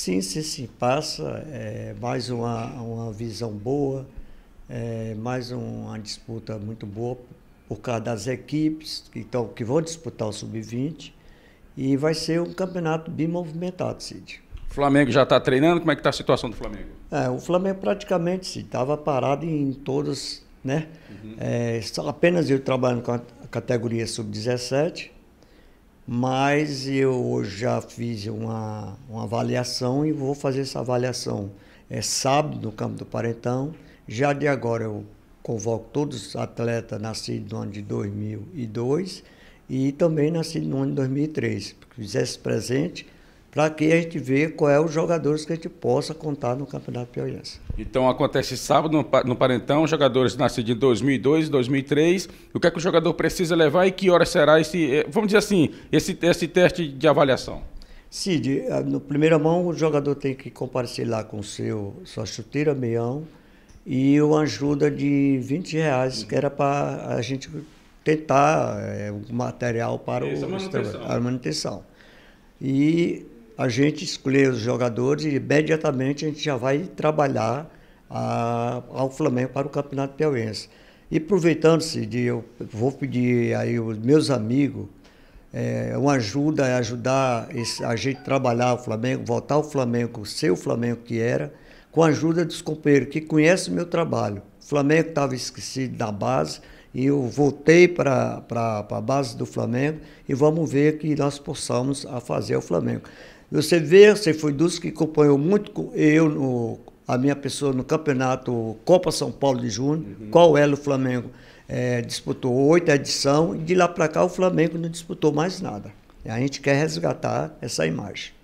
Sim, sim sim passa, é, mais uma, uma visão boa, é, mais uma disputa muito boa por causa das equipes que, que vão disputar o Sub-20 e vai ser um campeonato bem movimentado, Cid. O Flamengo já está treinando? Como é que está a situação do Flamengo? É, o Flamengo praticamente estava parado em todas, né? Uhum. É, apenas eu trabalhando com a categoria sub-17, mas eu já fiz uma, uma avaliação e vou fazer essa avaliação é sábado no campo do Parentão. Já de agora eu convoco todos os atletas nascidos no ano de 2002 e também nascidos no ano de 2003, que fizesse presente para que a gente veja qual é os jogadores que a gente possa contar no Campeonato Piauiense. Então acontece sábado no, Parentão, jogadores nascidos em 2002, 2003. O que é que o jogador precisa levar e que hora será esse, eh, vamos dizer assim, esse, esse teste de avaliação? Cid, eh, no primeira mão o jogador tem que comparecer lá com seu sua chuteira, meião e uma ajuda de 20 reais, que era para a gente tentar é, eh, o material para o, a manutenção. E a gente escolher os jogadores e imediatamente a gente já vai trabalhar a, ao Flamengo para o Campeonato Piauiense. E aproveitando-se de, eu vou pedir aí os meus amigos é, uma ajuda, é ajudar esse, a gente trabalhar o Flamengo, voltar ao Flamengo, ser o Flamengo que era, com a ajuda dos companheiros que conhecem o meu trabalho. O Flamengo estava esquecido da base, e eu voltei para a base do Flamengo e vamos ver que nós possamos a fazer o Flamengo. Você vê, você foi dos que acompanhou muito eu, no, a minha pessoa, no campeonato Copa São Paulo de Junho, uhum. qual era o Flamengo. É, disputou oito edição e de lá para cá o Flamengo não disputou mais nada. A gente quer resgatar essa imagem.